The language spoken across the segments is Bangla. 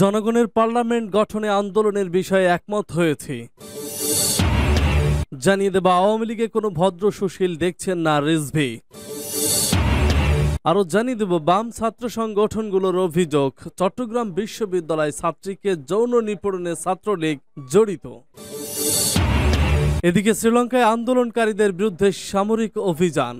জনগণের পার্লামেন্ট গঠনে আন্দোলনের বিষয়ে একমত হয়েছি জানিয়ে দেব আওয়ামী লীগে কোনো ভদ্র সুশীল দেখছেন না রিজভি আরও জানিয়ে দেব বাম ছাত্র সংগঠনগুলোর অভিযোগ চট্টগ্রাম বিশ্ববিদ্যালয় ছাত্রীকে যৌন নিপীড়নে ছাত্রলীগ জড়িত এদিকে শ্রীলঙ্কায় আন্দোলনকারীদের বিরুদ্ধে সামরিক অভিযান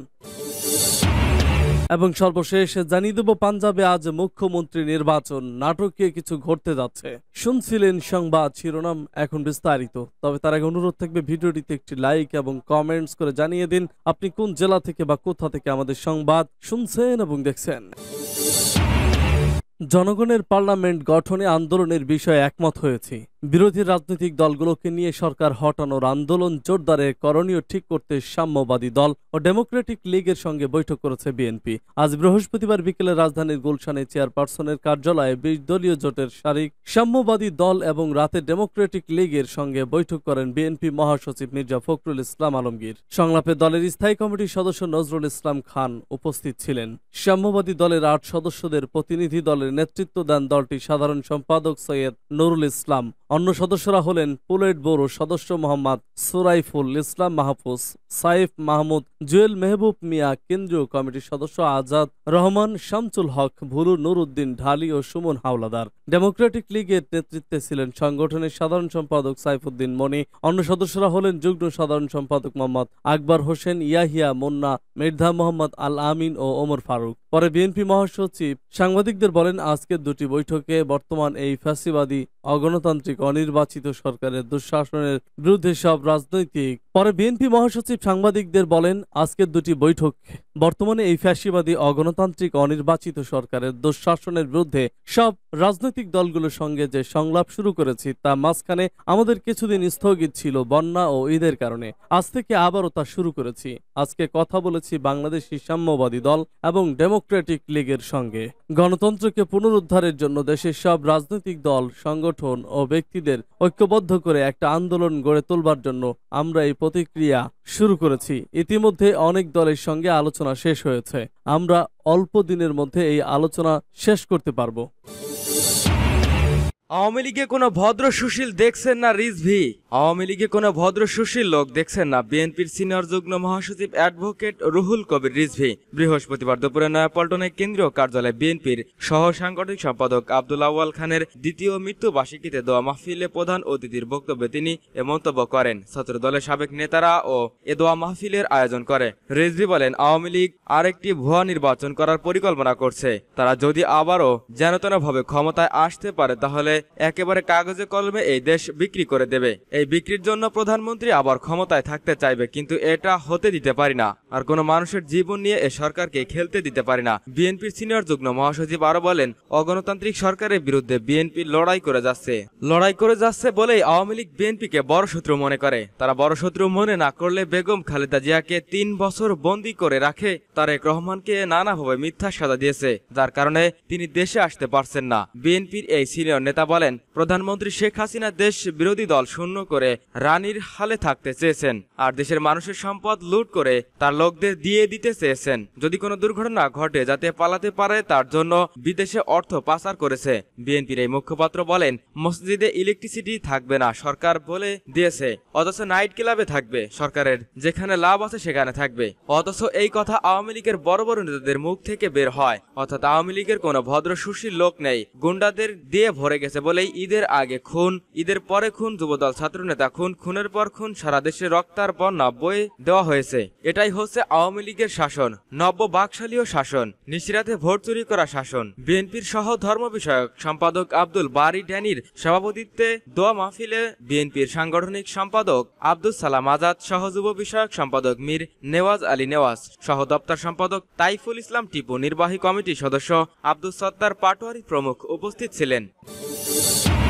এবং সর্বশেষ জানিয়ে দেব পাঞ্জাবে আজ মুখ্যমন্ত্রী নির্বাচন নাটকে কিছু ঘটতে যাচ্ছে শুনছিলেন সংবাদ শিরোনাম এখন বিস্তারিত তবে তার আগে অনুরোধ থাকবে ভিডিওটিতে একটি লাইক এবং কমেন্টস করে জানিয়ে দিন আপনি কোন জেলা থেকে বা কোথা থেকে আমাদের সংবাদ শুনছেন এবং দেখছেন জনগণের পার্লামেন্ট গঠনে আন্দোলনের বিষয়ে একমত হয়েছি বিরোধী রাজনৈতিক দলগুলোকে নিয়ে সরকার হটানোর আন্দোলন জোরদারে করণীয় ঠিক করতে সাম্যবাদী দল ও ডেমোক্রেটিক লীগের সঙ্গে বৈঠক করেছে বিএনপি আজ বৃহস্পতিবার বিকেলে রাজধানীর গুলশানে চেয়ারপারসনের কার্যালয়ে বিশ দলীয় জোটের শারিক সাম্যবাদী দল এবং রাতে ডেমোক্রেটিক লীগের সঙ্গে বৈঠক করেন বিএনপি মহাসচিব মির্জা ফখরুল ইসলাম আলমগীর সংলাপে দলের স্থায়ী কমিটির সদস্য নজরুল ইসলাম খান উপস্থিত ছিলেন সাম্যবাদী দলের আট সদস্যদের প্রতিনিধি দলের দলের নেতৃত্ব দেন দলটির সাধারণ সম্পাদক সৈয়দ নুরুল ইসলাম অন্য সদস্যরা হলেন পুলেট বোরো সদস্য মোহাম্মদ সুরাইফুল ইসলাম মাহফুজ সাইফ মাহমুদ জুয়েল মেহবুব মিয়া কেন্দ্রীয় কমিটির সদস্য আজাদ রহমান শামসুল হক ভুরু নুরুদ্দিন ঢালি ও সুমন হাওলাদার ডেমোক্রেটিক লীগের নেতৃত্বে ছিলেন সংগঠনের সাধারণ সম্পাদক সাইফুদ্দিন মনি অন্য সদস্যরা হলেন যুগ্ম সাধারণ সম্পাদক মোহাম্মদ আকবর হোসেন ইয়াহিয়া মুন্না মির্ধা মোহাম্মদ আল আমিন ও ওমর ফারুক পরে বিএনপি মহাসচিব সাংবাদিকদের বলেন আজকের দুটি বৈঠকে বর্তমান এই ফ্যাসিবাদী অগণতান্ত্রিক অনির্বাচিত সরকারের দুঃশাসনের বিরুদ্ধে সব রাজনৈতিক পরে বিএনপি মহাসচিব সাংবাদিকদের বলেন আজকের দুটি বৈঠক বর্তমানে এই ফ্যাসিবাদী অগণতান্ত্রিক অনির্বাচিত সরকারের দুঃশাসনের বিরুদ্ধে সব রাজনৈতিক দলগুলোর সঙ্গে যে সংলাপ শুরু করেছি তা মাঝখানে আমাদের কিছুদিন স্থগিত ছিল বন্যা ও ঈদের কারণে আজ থেকে আবারও তা শুরু করেছি আজকে কথা বলেছি বাংলাদেশি সাম্যবাদী দল এবং ডেমোক্রেটিক লীগের সঙ্গে গণতন্ত্রকে পুনরুদ্ধারের জন্য দেশের সব রাজনৈতিক দল সংগঠন সংগঠন ও ব্যক্তিদের ঐক্যবদ্ধ করে একটা আন্দোলন গড়ে তোলবার জন্য আমরা এই প্রতিক্রিয়া শুরু করেছি ইতিমধ্যে অনেক দলের সঙ্গে আলোচনা শেষ হয়েছে আমরা অল্প দিনের মধ্যে এই আলোচনা শেষ করতে পারবো আওয়ামী লীগে কোনো ভদ্র সুশীল দেখছেন না রিজভি আওয়ামী লীগে কোনো ভদ্র সুশীল লোক দেখছেন না বিএনপির সিনিয়র যুগ্ম মহাসচিব অ্যাডভোকেট রুহুল কবির রিজভি বৃহস্পতিবার দুপুরে নয়াপল্টনের কেন্দ্রীয় কার্যালয়ে বিএনপির সহ সাংগঠনিক সম্পাদক আব্দুল আওয়াল খানের দ্বিতীয় মৃত্যুবার্ষিকীতে দোয়া মাহফিলে প্রধান অতিথির বক্তব্যে তিনি এ মন্তব্য করেন ছাত্র দলের সাবেক নেতারা ও এ দোয়া মাহফিলের আয়োজন করে রিজভি বলেন আওয়ামী লীগ আরেকটি ভুয়া নির্বাচন করার পরিকল্পনা করছে তারা যদি আবারও যেনতেনভাবে ক্ষমতায় আসতে পারে তাহলে করে একেবারে কাগজে কলমে এই দেশ বিক্রি করে দেবে এই বিক্রির জন্য প্রধানমন্ত্রী আবার ক্ষমতায় থাকতে চাইবে কিন্তু এটা হতে দিতে পারি না আর কোনো মানুষের জীবন নিয়ে এ সরকারকে খেলতে দিতে পারি না বিএনপির সিনিয়র যুগ্ম মহাসচিব আরো বলেন অগণতান্ত্রিক সরকারের বিরুদ্ধে বিএনপি লড়াই করে যাচ্ছে লড়াই করে যাচ্ছে বলেই আওয়ামী লীগ বিএনপিকে বড় শত্রু মনে করে তারা বড় শত্রু মনে না করলে বেগম খালেদা জিয়াকে তিন বছর বন্দি করে রাখে তারেক রহমানকে নানাভাবে মিথ্যা সাজা দিয়েছে যার কারণে তিনি দেশে আসতে পারছেন না বিএনপির এই সিনিয়র নেতা নেতা বলেন প্রধানমন্ত্রী শেখ হাসিনা দেশ বিরোধী দল শূন্য করে রানীর হালে থাকতে চেয়েছেন আর দেশের মানুষের সম্পদ লুট করে তার লোকদের দিয়ে দিতে চেয়েছেন যদি কোনো দুর্ঘটনা ঘটে যাতে পালাতে পারে তার জন্য বিদেশে অর্থ পাচার করেছে বিএনপির এই মুখপাত্র বলেন মসজিদে ইলেকট্রিসিটি থাকবে না সরকার বলে দিয়েছে অথচ নাইট ক্লাবে থাকবে সরকারের যেখানে লাভ আছে সেখানে থাকবে অথচ এই কথা আওয়ামী লীগের বড় বড় নেতাদের মুখ থেকে বের হয় অর্থাৎ আওয়ামী লীগের কোনো ভদ্র সুশীল লোক নেই গুন্ডাদের দিয়ে ভরে গেছে হয়েছে বলেই ঈদের আগে খুন ঈদের পরে খুন যুবদল ছাত্রনেতা খুন খুনের পর খুন সারা দেশে রক্তার পর নব্বই দেওয়া হয়েছে এটাই হচ্ছে আওয়ামী লীগের শাসন নব্য বাকশালীয় শাসন নিশিরাতে ভোট চুরি করা শাসন বিএনপির সহ ধর্ম বিষয়ক সম্পাদক আব্দুল বারি ড্যানির সভাপতিত্বে দোয়া মাহফিলে বিএনপির সাংগঠনিক সম্পাদক আব্দুল সালাম আজাদ সহ যুব বিষয়ক সম্পাদক মীর নেওয়াজ আলী নেওয়াজ সহ দপ্তর সম্পাদক তাইফুল ইসলাম টিপু নির্বাহী কমিটির সদস্য আব্দুল সত্তার পাটোয়ারি প্রমুখ উপস্থিত ছিলেন Thank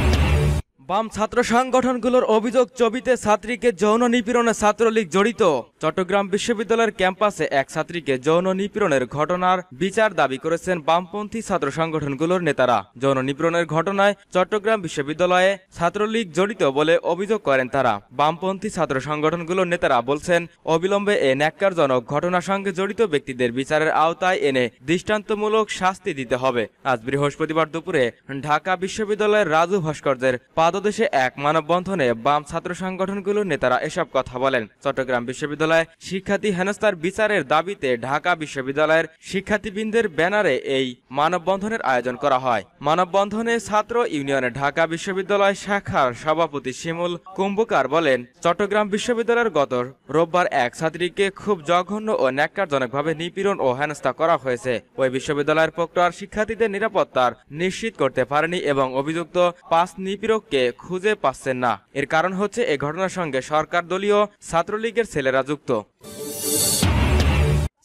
বাম ছাত্র সংগঠনগুলোর অভিযোগ ছবিতে ছাত্রীকে যৌন নিপীড়নে ছাত্রলীগ জড়িত চট্টগ্রাম বিশ্ববিদ্যালয়ের ক্যাম্পাসে এক ছাত্রীকে যৌন নিপীড়নের ঘটনার বিচার দাবি করেছেন বামপন্থী ছাত্র সংগঠনগুলোর নেতারা যৌন নিপীড়নের ঘটনায় চট্টগ্রাম বিশ্ববিদ্যালয়ে ছাত্রলীগ জড়িত বলে অভিযোগ করেন তারা বামপন্থী ছাত্র সংগঠনগুলোর নেতারা বলছেন অবিলম্বে এ ন্যাক্কারজনক ঘটনার সঙ্গে জড়িত ব্যক্তিদের বিচারের আওতায় এনে দৃষ্টান্তমূলক শাস্তি দিতে হবে আজ বৃহস্পতিবার দুপুরে ঢাকা বিশ্ববিদ্যালয়ের রাজু ভাস্কর্যের পাদ পাদদেশে এক মানববন্ধনে বাম ছাত্র সংগঠনগুলোর নেতারা এসব কথা বলেন চট্টগ্রাম বিশ্ববিদ্যালয়ে শিক্ষার্থী হেনস্তার বিচারের দাবিতে ঢাকা বিশ্ববিদ্যালয়ের শিক্ষার্থীবৃন্দের ব্যানারে এই মানববন্ধনের আয়োজন করা হয় মানববন্ধনে ছাত্র ইউনিয়নের ঢাকা বিশ্ববিদ্যালয় শাখার সভাপতি শিমুল কুম্বকার বলেন চট্টগ্রাম বিশ্ববিদ্যালয়ের গত রোববার এক ছাত্রীকে খুব জঘন্য ও ন্যাক্কারজনকভাবে নিপীড়ন ও হেনস্থা করা হয়েছে ওই বিশ্ববিদ্যালয়ের পক্ষ আর শিক্ষার্থীদের নিরাপত্তার নিশ্চিত করতে পারেনি এবং অভিযুক্ত পাঁচ নিপীড়ককে খুঁজে পাচ্ছেন না এর কারণ হচ্ছে এ ঘটনার সঙ্গে সরকার দলীয় ছাত্রলীগের ছেলেরা যুক্ত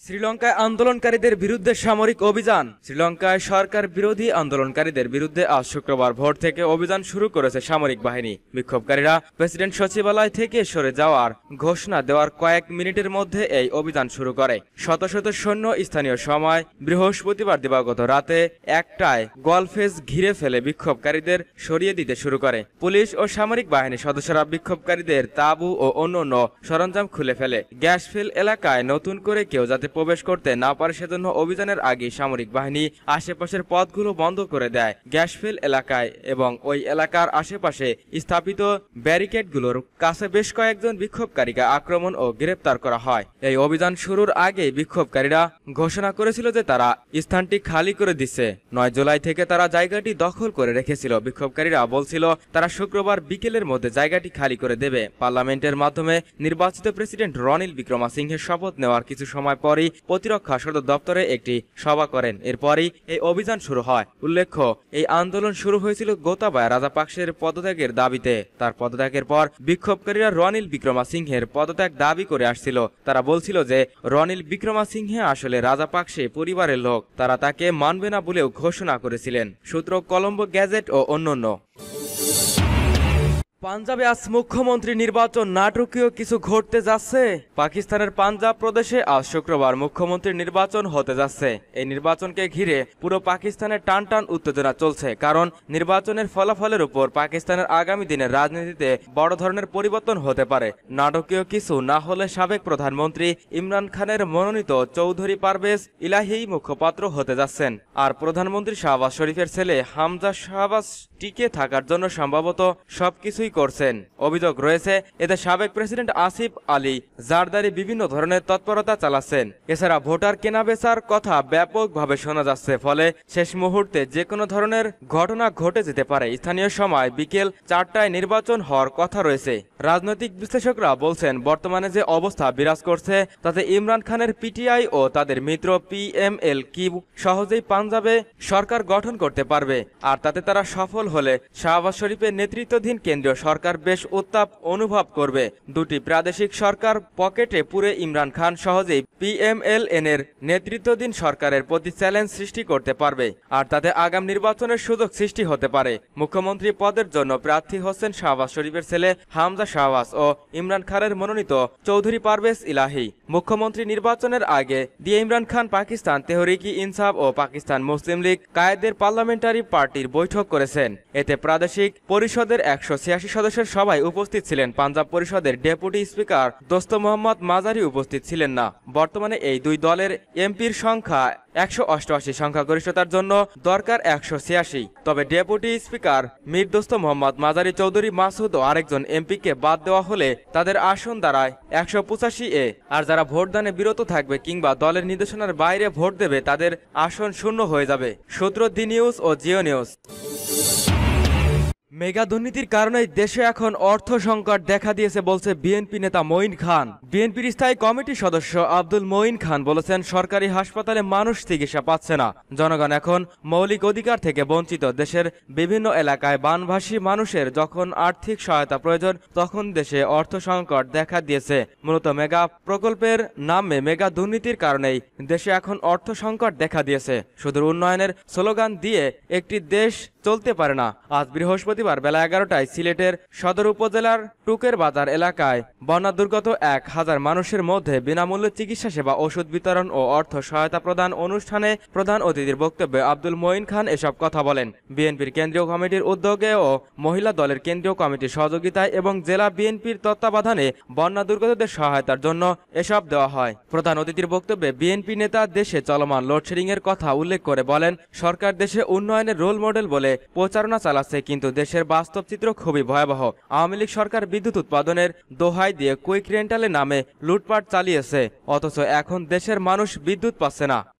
শ্রীলঙ্কায় আন্দোলনকারীদের বিরুদ্ধে সামরিক অভিযান শ্রীলঙ্কায় সরকার বিরোধী আন্দোলনকারীদের বিরুদ্ধে আজ শুক্রবার ভোর থেকে অভিযান শুরু করেছে সামরিক বাহিনী বিক্ষোভকারীরা প্রেসিডেন্ট সচিবালয় থেকে সরে যাওয়ার ঘোষণা দেওয়ার কয়েক মিনিটের মধ্যে এই অভিযান শুরু করে শত শত সৈন্য স্থানীয় সময় বৃহস্পতিবার দিবাগত রাতে একটায় গলফেজ ঘিরে ফেলে বিক্ষোভকারীদের সরিয়ে দিতে শুরু করে পুলিশ ও সামরিক বাহিনীর সদস্যরা বিক্ষোভকারীদের তাবু ও অন্যান্য সরঞ্জাম খুলে ফেলে গ্যাসফিল এলাকায় নতুন করে কেউ যাতে প্রবেশ করতে না পারে সেজন্য অভিযানের আগে সামরিক বাহিনী আশেপাশের পথগুলো বন্ধ করে দেয় গ্যাসফিল এলাকায় এবং ওই এলাকার আশেপাশে স্থাপিত ব্যারিকেডগুলোর কাছে বেশ কয়েকজন বিক্ষোভকারীকে আক্রমণ ও গ্রেপ্তার করা হয় এই অভিযান শুরুর আগে বিক্ষোভকারীরা ঘোষণা করেছিল যে তারা স্থানটি খালি করে দিচ্ছে নয় জুলাই থেকে তারা জায়গাটি দখল করে রেখেছিল বিক্ষোভকারীরা বলছিল তারা শুক্রবার বিকেলের মধ্যে জায়গাটি খালি করে দেবে পার্লামেন্টের মাধ্যমে নির্বাচিত প্রেসিডেন্ট রনিল বিক্রমাসিংহের শপথ নেওয়ার কিছু সময় পরই প্রতিরক্ষা সদর দপ্তরে একটি সভা করেন এরপরই এই অভিযান শুরু হয় উল্লেখ্য এই আন্দোলন শুরু হয়েছিল গোতাবায় রাজাপাকসের পদত্যাগের দাবিতে তার পদত্যাগের পর বিক্ষোভকারীরা রনিল বিক্রমাসিংহের পদত্যাগ দাবি করে আসছিল তারা বলছিল যে রনিল বিক্রমাসিংহে আসলে রাজাপাকসে পরিবারের লোক তারা তাকে মানবে না বলেও ঘোষণা করেছিলেন সূত্র কলম্বো গ্যাজেট ও অন্যান্য পাঞ্জাবে আজ মুখ্যমন্ত্রী নির্বাচন নাটকীয় কিছু ঘটতে যাচ্ছে পাকিস্তানের পাঞ্জাব প্রদেশে আজ শুক্রবার মুখ্যমন্ত্রী নির্বাচন হতে যাচ্ছে এই নির্বাচনকে ঘিরে পুরো পাকিস্তানের টান টান উত্তেজনা চলছে কারণ নির্বাচনের ফলাফলের উপর পাকিস্তানের আগামী দিনের রাজনীতিতে বড় ধরনের পরিবর্তন হতে পারে নাটকীয় কিছু না হলে সাবেক প্রধানমন্ত্রী ইমরান খানের মনোনীত চৌধুরী পারভেজ ইলাহি মুখপাত্র হতে যাচ্ছেন আর প্রধানমন্ত্রী শাহবাজ শরীফের ছেলে হামজা শাহবাজ টিকে থাকার জন্য সম্ভবত সবকিছুই দাবি করছেন অভিযোগ রয়েছে এতে সাবেক প্রেসিডেন্ট আসিফ আলী জারদারি বিভিন্ন ধরনের তৎপরতা চালাচ্ছেন এছাড়া ভোটার কেনাবেচার কথা ব্যাপকভাবে শোনা যাচ্ছে ফলে শেষ মুহূর্তে যে কোনো ধরনের ঘটনা ঘটে যেতে পারে স্থানীয় সময় বিকেল চারটায় নির্বাচন হওয়ার কথা রয়েছে রাজনৈতিক বিশ্লেষকরা বলছেন বর্তমানে যে অবস্থা বিরাজ করছে তাতে ইমরান খানের পিটিআই ও তাদের মিত্র পিএমএল কিউ সহজেই পাঞ্জাবে সরকার গঠন করতে পারবে আর তাতে তারা সফল হলে শাহবাজ শরীফের নেতৃত্বাধীন কেন্দ্রীয় সরকার বেশ উত্তাপ অনুভব করবে দুটি প্রাদেশিক সরকার পকেটে পুরে ইমরান খান সহজেই পিএমএলএন এর নেতৃত্বাধীন সরকারের প্রতি চ্যালেঞ্জ সৃষ্টি করতে পারবে আর তাতে আগাম নির্বাচনের সুযোগ সৃষ্টি হতে পারে মুখ্যমন্ত্রী পদের জন্য প্রার্থী হোসেন শাহবাজ শরীফের ছেলে হামজা শাহবাজ ও ইমরান খানের মনোনীত চৌধুরী পারভেজ ইলাহি মুখ্যমন্ত্রী নির্বাচনের আগে দিয়ে ইমরান খান পাকিস্তান তেহরিকি ইনসাফ ও পাকিস্তান মুসলিম লীগ কায়েদের পার্লামেন্টারি পার্টির বৈঠক করেছেন এতে প্রাদেশিক পরিষদের একশো ছিয়াশি সদস্যের সবাই উপস্থিত ছিলেন পাঞ্জাব পরিষদের ডেপুটি স্পিকার দোস্ত মোহাম্মদ মাজারি উপস্থিত ছিলেন না বর্তমানে এই দুই দলের এমপির সংখ্যা একশো অষ্টআশি সংখ্যাগরিষ্ঠতার জন্য দরকার একশো ছিয়াশি তবে ডেপুটি স্পিকার দোস্ত মোহাম্মদ মাজারি চৌধুরী মাসুদ ও আরেকজন এমপিকে বাদ দেওয়া হলে তাদের আসন দ্বারায় একশো পঁচাশি এ আর যারা ভোটদানে বিরত থাকবে কিংবা দলের নির্দেশনার বাইরে ভোট দেবে তাদের আসন শূন্য হয়ে যাবে সূত্র দি নিউজ ও জিও নিউজ মেগা দুর্নীতির কারণে দেশে এখন অর্থ সংকট দেখা দিয়েছে বলছে বিএনপি নেতা মঈন খান বিএনপির স্থায়ী কমিটির সদস্য আব্দুল মঈন খান বলেছেন সরকারি হাসপাতালে মানুষ চিকিৎসা পাচ্ছে না জনগণ এখন মৌলিক অধিকার থেকে বঞ্চিত দেশের বিভিন্ন এলাকায় বানভাসী মানুষের যখন আর্থিক সহায়তা প্রয়োজন তখন দেশে অর্থ সংকট দেখা দিয়েছে মূলত মেগা প্রকল্পের নামে মেগা দুর্নীতির কারণেই দেশে এখন অর্থ সংকট দেখা দিয়েছে শুধু উন্নয়নের স্লোগান দিয়ে একটি দেশ চলতে পারে না আজ বৃহস্পতিবার বেলা এগারোটায় সিলেটের সদর উপজেলার টুকের বাজার এলাকায় বন্যা দুর্গত এক হাজার মানুষের মধ্যে বিনামূল্যে চিকিৎসা সেবা ওষুধ বিতরণ ও অর্থ সহায়তা প্রদান অনুষ্ঠানে প্রধান অতিথির বক্তব্যে আব্দুল মঈন খান এসব কথা বলেন বিএনপির কেন্দ্রীয় কমিটির উদ্যোগে ও মহিলা দলের কেন্দ্রীয় কমিটির সহযোগিতায় এবং জেলা বিএনপির তত্ত্বাবধানে বন্যা দুর্গতদের সহায়তার জন্য এসব দেওয়া হয় প্রধান অতিথির বক্তব্যে বিএনপি নেতা দেশে চলমান লোডশেডিংয়ের কথা উল্লেখ করে বলেন সরকার দেশে উন্নয়নের রোল মডেল বলে বলে প্রচারণা চালাচ্ছে কিন্তু দেশের বাস্তব চিত্র খুবই ভয়াবহ আওয়ামী লীগ সরকার বিদ্যুৎ উৎপাদনের দোহাই দিয়ে কুইক রেন্টালের নামে লুটপাট চালিয়েছে অথচ এখন দেশের মানুষ বিদ্যুৎ পাচ্ছে না